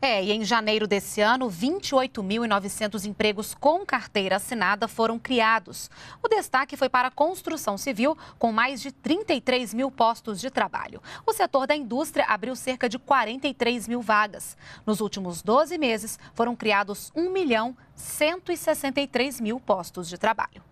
É, e em janeiro desse ano, 28.900 empregos com carteira assinada foram criados. O destaque foi para a construção civil, com mais de 33 mil postos de trabalho. O setor da indústria abriu cerca de 43 mil vagas. Nos últimos 12 meses, foram criados 1 milhão 163 mil postos de trabalho.